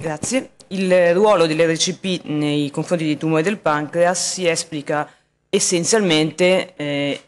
Grazie. Il ruolo dell'RCP nei confronti dei tumori del pancreas si esplica essenzialmente eh,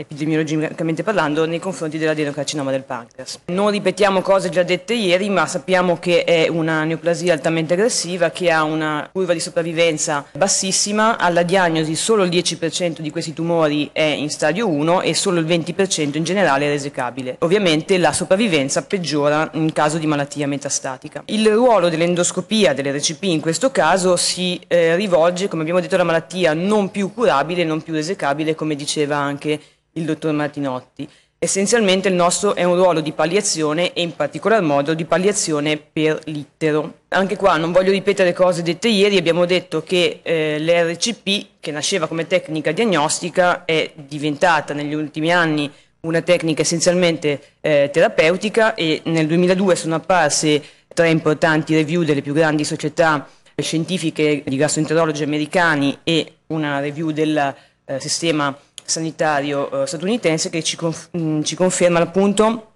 epidemiologicamente parlando, nei confronti dell'adenocarcinoma del pancreas. Non ripetiamo cose già dette ieri, ma sappiamo che è una neoplasia altamente aggressiva che ha una curva di sopravvivenza bassissima, alla diagnosi solo il 10% di questi tumori è in stadio 1 e solo il 20% in generale è resecabile. Ovviamente la sopravvivenza peggiora in caso di malattia metastatica. Il ruolo dell'endoscopia, dell'RCP in questo caso, si eh, rivolge, come abbiamo detto, alla malattia non più curabile, non più resecabile, come diceva anche il dottor Martinotti. Essenzialmente il nostro è un ruolo di palliazione e in particolar modo di palliazione per l'ittero. Anche qua non voglio ripetere cose dette ieri, abbiamo detto che eh, l'RCP, che nasceva come tecnica diagnostica, è diventata negli ultimi anni una tecnica essenzialmente eh, terapeutica e nel 2002 sono apparse tre importanti review delle più grandi società eh, scientifiche di gastroenterologi americani e una review del eh, sistema sanitario eh, statunitense che ci, conf mm, ci, conferma appunto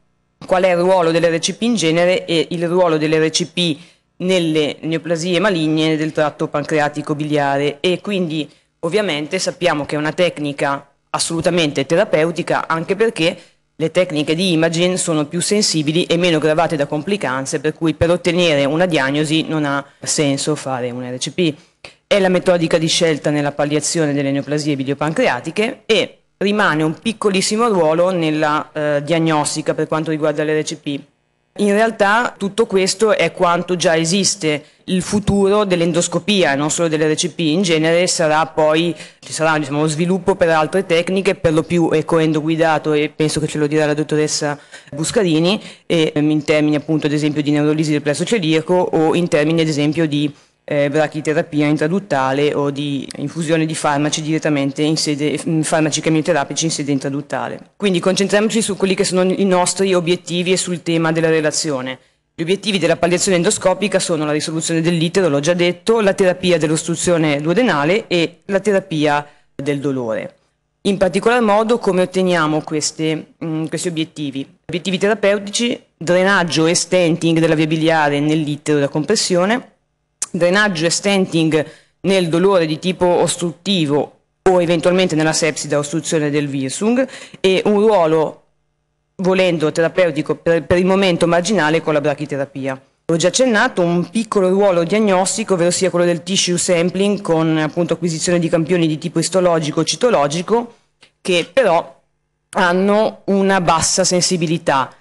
qual è il ruolo dell'RCP in genere e il ruolo dell'RCP nelle neoplasie maligne del tratto pancreatico biliare e quindi ovviamente sappiamo che è una tecnica assolutamente terapeutica anche perché le tecniche di imaging sono più sensibili e meno gravate da complicanze per cui per ottenere una diagnosi non ha senso fare un RCP è la metodica di scelta nella palliazione delle neoplasie biliopancreatiche e rimane un piccolissimo ruolo nella eh, diagnostica per quanto riguarda l'RCP. In realtà tutto questo è quanto già esiste, il futuro dell'endoscopia, non solo dell'RCP in genere, sarà poi, ci sarà diciamo, lo sviluppo per altre tecniche, per lo più ecoendo guidato e penso che ce lo dirà la dottoressa Buscarini, e, ehm, in termini appunto ad esempio di neurolisi del plesso celiaco o in termini ad esempio di eh, brachiterapia intraduttale o di infusione di farmaci direttamente in sede, farmaci chemioterapici in sede intraduttale. Quindi concentriamoci su quelli che sono i nostri obiettivi e sul tema della relazione. Gli obiettivi della palliazione endoscopica sono la risoluzione dell'itero, l'ho già detto, la terapia dell'ostruzione duodenale e la terapia del dolore. In particolar modo come otteniamo queste, mh, mm, questi obiettivi? Obiettivi terapeutici, drenaggio e stenting della via biliare nell'itero da compressione, drenaggio e stenting nel dolore di tipo ostruttivo o eventualmente nella sepsi da ostruzione del Virsung e un ruolo, volendo terapeutico, per, per il momento marginale con la brachiterapia. Ho già accennato un piccolo ruolo diagnostico, ovvero sia quello del tissue sampling con appunto acquisizione di campioni di tipo istologico o citologico, che però hanno una bassa sensibilità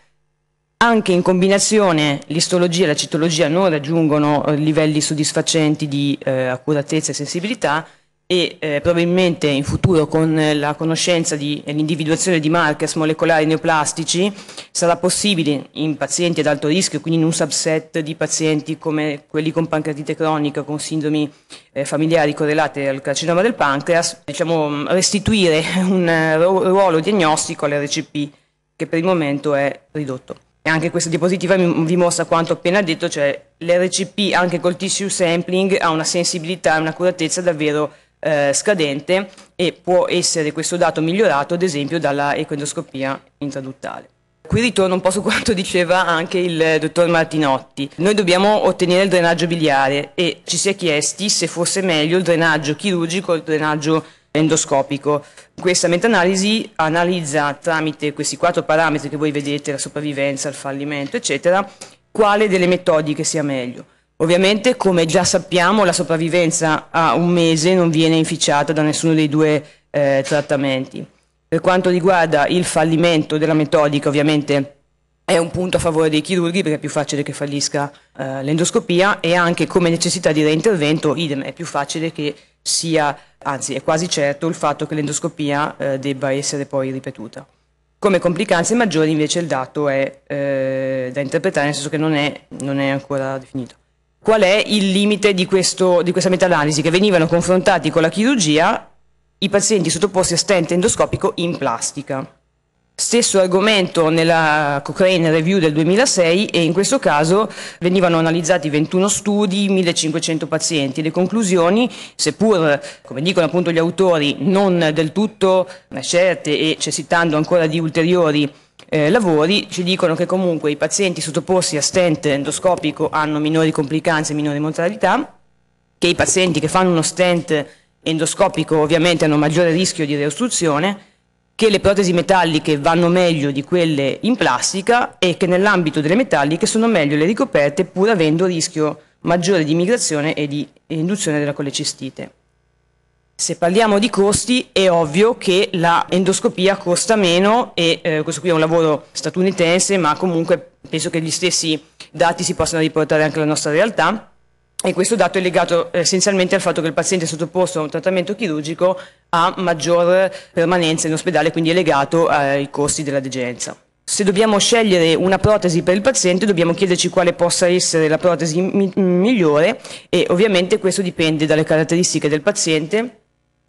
anche in combinazione l'istologia e la citologia non raggiungono eh, livelli soddisfacenti di eh, accuratezza e sensibilità e eh, probabilmente in futuro con la conoscenza e l'individuazione di markers molecolari neoplastici sarà possibile in pazienti ad alto rischio, quindi in un subset di pazienti come quelli con pancreatite cronica, con sindromi eh, familiari correlate al carcinoma del pancreas, diciamo, mm, restituire un eh, ruolo diagnostico all'RCP che per il momento è ridotto. E anche questa diapositiva vi mostra quanto appena detto, cioè l'RCP anche col tissue sampling ha una sensibilità e un'accuratezza davvero eh, scadente e può essere questo dato migliorato ad esempio dalla ecendoscopia intraduttale. Qui ritorno un po' su quanto diceva anche il dottor Martinotti. Noi dobbiamo ottenere il drenaggio biliare e ci si è chiesti se fosse meglio il drenaggio chirurgico o il drenaggio endoscopico. Questa meta-analisi analizza tramite questi quattro parametri che voi vedete, la sopravvivenza, il fallimento, eccetera, quale delle metodiche sia meglio. Ovviamente, come già sappiamo, la sopravvivenza a un mese non viene inficiata da nessuno dei due eh, trattamenti. Per quanto riguarda il fallimento della metodica, ovviamente è un punto a favore dei chirurghi perché è più facile che fallisca eh, l'endoscopia e anche come necessità di reintervento, idem, è più facile che sia, anzi è quasi certo il fatto che l'endoscopia eh, debba essere poi ripetuta. Come complicanze maggiori invece il dato è eh, da interpretare, nel senso che non è, non è, ancora definito. Qual è il limite di, questo, di questa meta-analisi? Che venivano confrontati con la chirurgia i pazienti sottoposti a stent endoscopico in plastica. Stesso argomento nella Cochrane Review del 2006 e in questo caso venivano analizzati 21 studi, 1500 pazienti. Le conclusioni, seppur, come dicono appunto gli autori, non del tutto certe e necessitando ancora di ulteriori eh, lavori, ci dicono che comunque i pazienti sottoposti a stent endoscopico hanno minori complicanze e minori mortalità, che i pazienti che fanno uno stent endoscopico ovviamente hanno maggiore rischio di reostruzione, che le protesi metalliche vanno meglio di quelle in plastica e che nell'ambito delle metalliche sono meglio le ricoperte pur avendo rischio maggiore di migrazione e di induzione della colecistite. Se parliamo di costi è ovvio che la endoscopia costa meno e eh, questo qui è un lavoro statunitense ma comunque penso che gli stessi dati si possano riportare anche alla nostra realtà e questo dato è legato eh, essenzialmente al fatto che il paziente sottoposto a un trattamento chirurgico ha maggior permanenza in ospedale, quindi è legato ai costi della degenza. Se dobbiamo scegliere una protesi per il paziente dobbiamo chiederci quale possa essere la protesi mi migliore e ovviamente questo dipende dalle caratteristiche del paziente.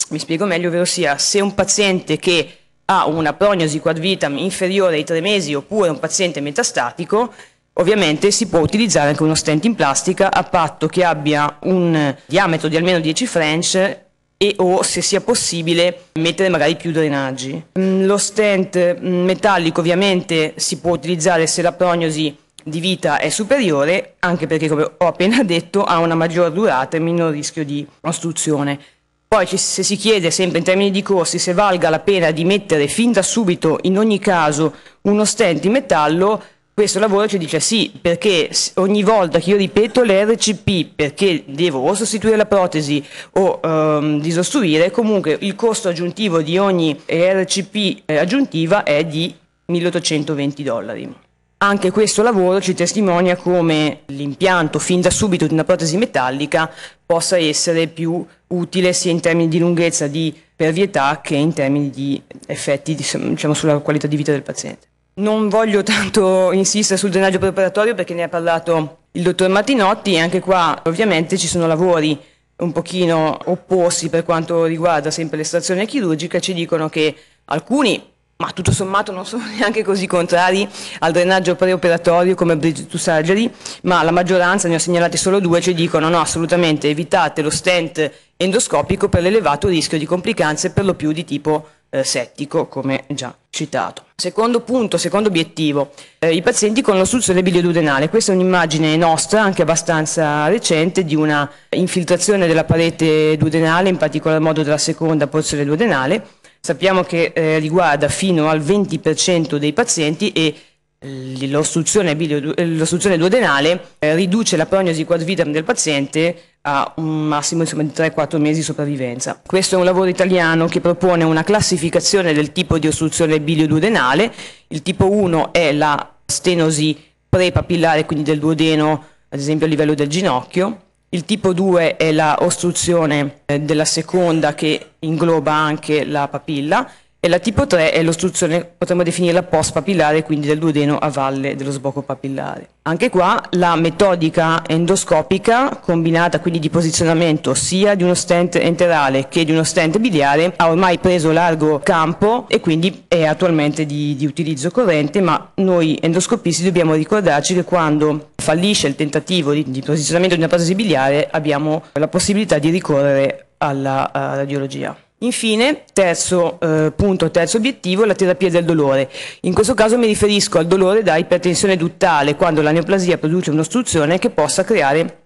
Mi spiego meglio, ovvero sia se un paziente che ha una prognosi quad vitam inferiore ai tre mesi oppure un paziente metastatico Ovviamente si può utilizzare anche uno stent in plastica a patto che abbia un diametro di almeno 10 French e o se sia possibile mettere magari più drenaggi. Mm, lo stent mm, metallico ovviamente si può utilizzare se la prognosi di vita è superiore, anche perché come ho appena detto ha una maggior durata e minor rischio di ostruzione. Poi se si chiede sempre in termini di costi se valga la pena di mettere fin da subito in ogni caso uno stent in metallo, questo lavoro ci dice sì, perché ogni volta che io ripeto l'RCP perché devo o sostituire la protesi o ehm, disostruire, comunque il costo aggiuntivo di ogni RCP eh, aggiuntiva è di 1820 dollari. Anche questo lavoro ci testimonia come l'impianto fin da subito di una protesi metallica possa essere più utile sia in termini di lunghezza di pervietà che in termini di effetti diciamo, sulla qualità di vita del paziente. Non voglio tanto insistere sul drenaggio preparatorio perché ne ha parlato il dottor Martinotti e anche qua ovviamente ci sono lavori un pochino opposti per quanto riguarda sempre l'estrazione chirurgica, ci dicono che alcuni, ma tutto sommato non sono neanche così contrari al drenaggio preoperatorio come Bridge to Surgery, ma la maggioranza, ne ho segnalati solo due, ci dicono no assolutamente evitate lo stent endoscopico per l'elevato rischio di complicanze per lo più di tipo eh, settico, come già citato. Secondo punto, secondo obiettivo, eh, i pazienti con l'ostruzione struzzo Questa è un'immagine nostra, anche abbastanza recente, di una infiltrazione della parete duodenale, in particolar modo della seconda porzione duodenale. Sappiamo che eh, riguarda fino al 20% dei pazienti e eh, l'ostruzione, l'ostruzione duodenale eh, riduce la prognosi quad del paziente a un massimo insomma, di 3-4 mesi di sopravvivenza. Questo è un lavoro italiano che propone una classificazione del tipo di ostruzione bilioduodenale, il tipo 1 è la stenosi prepapillare, quindi del duodeno, ad esempio a livello del ginocchio, il tipo 2 è la ostruzione eh, della seconda che ingloba anche la papilla e la tipo 3 è l'ostruzione, potremmo definirla post-papillare, quindi del duodeno a valle dello sbocco papillare. Anche qua la metodica endoscopica, combinata quindi di posizionamento sia di uno stent enterale che di uno stent biliare, ha ormai preso largo campo e quindi è attualmente di, di utilizzo corrente, ma noi endoscopisti dobbiamo ricordarci che quando fallisce il tentativo di, di posizionamento di una protesi biliare abbiamo la possibilità di ricorrere alla radiologia. Infine, terzo eh, punto, terzo obiettivo, la terapia del dolore. In questo caso mi riferisco al dolore da ipertensione duttale, quando la neoplasia produce un'ostruzione che possa creare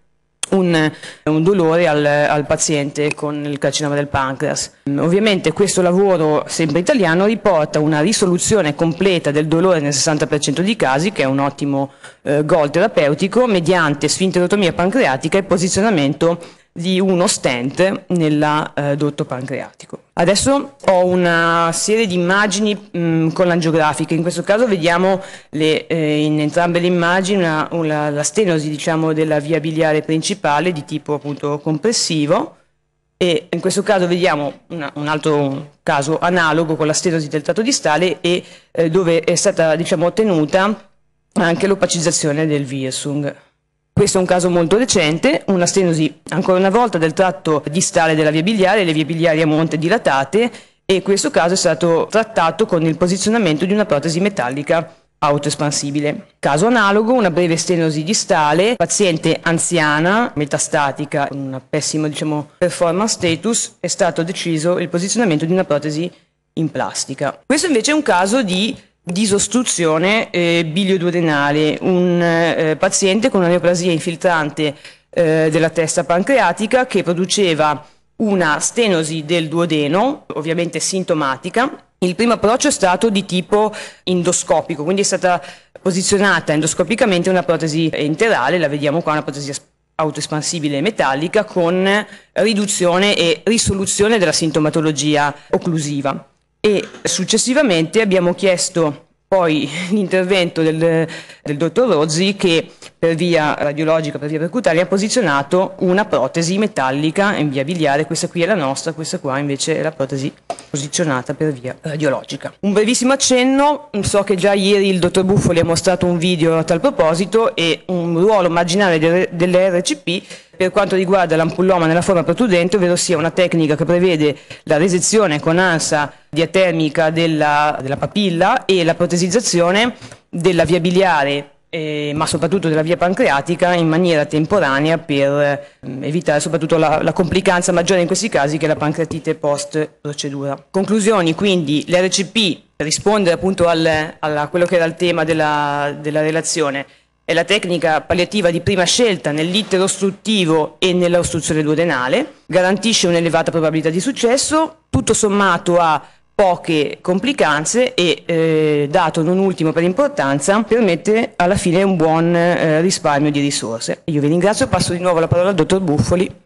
un, un, dolore al, al, paziente con il carcinoma del pancreas. Ovviamente questo lavoro, sempre italiano, riporta una risoluzione completa del dolore nel 60% dei casi, che è un ottimo eh, goal terapeutico, mediante sfinterotomia pancreatica e posizionamento di uno stent nell'adotto eh, pancreatico. Adesso ho una serie di immagini mh, mm, con l'angiografica, in questo caso vediamo le, eh, in entrambe le immagini una, una, la stenosi diciamo, della via biliare principale di tipo appunto compressivo e in questo caso vediamo una, un altro caso analogo con la stenosi del tratto distale e eh, dove è stata diciamo, ottenuta anche l'opacizzazione del Viesung. Questo è un caso molto recente, una stenosi ancora una volta del tratto distale della via biliare, le vie biliari a monte dilatate e questo caso è stato trattato con il posizionamento di una protesi metallica autoespansibile. Caso analogo, una breve stenosi distale, paziente anziana, metastatica, con una pessima diciamo, performance status, è stato deciso il posizionamento di una protesi in plastica. Questo invece è un caso di disostruzione eh, bilioduodenale, un eh, paziente con una neoplasia infiltrante eh, della testa pancreatica che produceva una stenosi del duodeno, ovviamente sintomatica. Il primo approccio è stato di tipo endoscopico, quindi è stata posizionata endoscopicamente una protesi enterale, la vediamo qua, una protesi autoespansibile metallica con riduzione e risoluzione della sintomatologia occlusiva e successivamente abbiamo chiesto poi l'intervento del, del, dottor Rozzi che per via radiologica, per via percutanea ha posizionato una protesi metallica in via biliare, questa qui è la nostra, questa qua invece è la protesi posizionata per via radiologica. Un brevissimo accenno, so che già ieri il dottor Buffoli ha mostrato un video a tal proposito e un ruolo marginale delle RCP per quanto riguarda l'ampulloma nella forma protrudente, ovvero sia una tecnica che prevede la resezione con ansa diatermica della, della papilla e la protesizzazione della via biliare eh, ma soprattutto della via pancreatica in maniera temporanea per eh, evitare soprattutto la, la, complicanza maggiore in questi casi che è la pancreatite post procedura. Conclusioni quindi l'RCP risponde appunto al, a quello che era il tema della, della relazione è la tecnica palliativa di prima scelta nell'iter ostruttivo e nell'ostruzione duodenale, garantisce un'elevata probabilità di successo, tutto sommato ha poche complicanze e, eh, dato non ultimo per importanza, permette alla fine un buon eh, risparmio di risorse. Io vi ringrazio, passo di nuovo la parola al dottor Buffoli.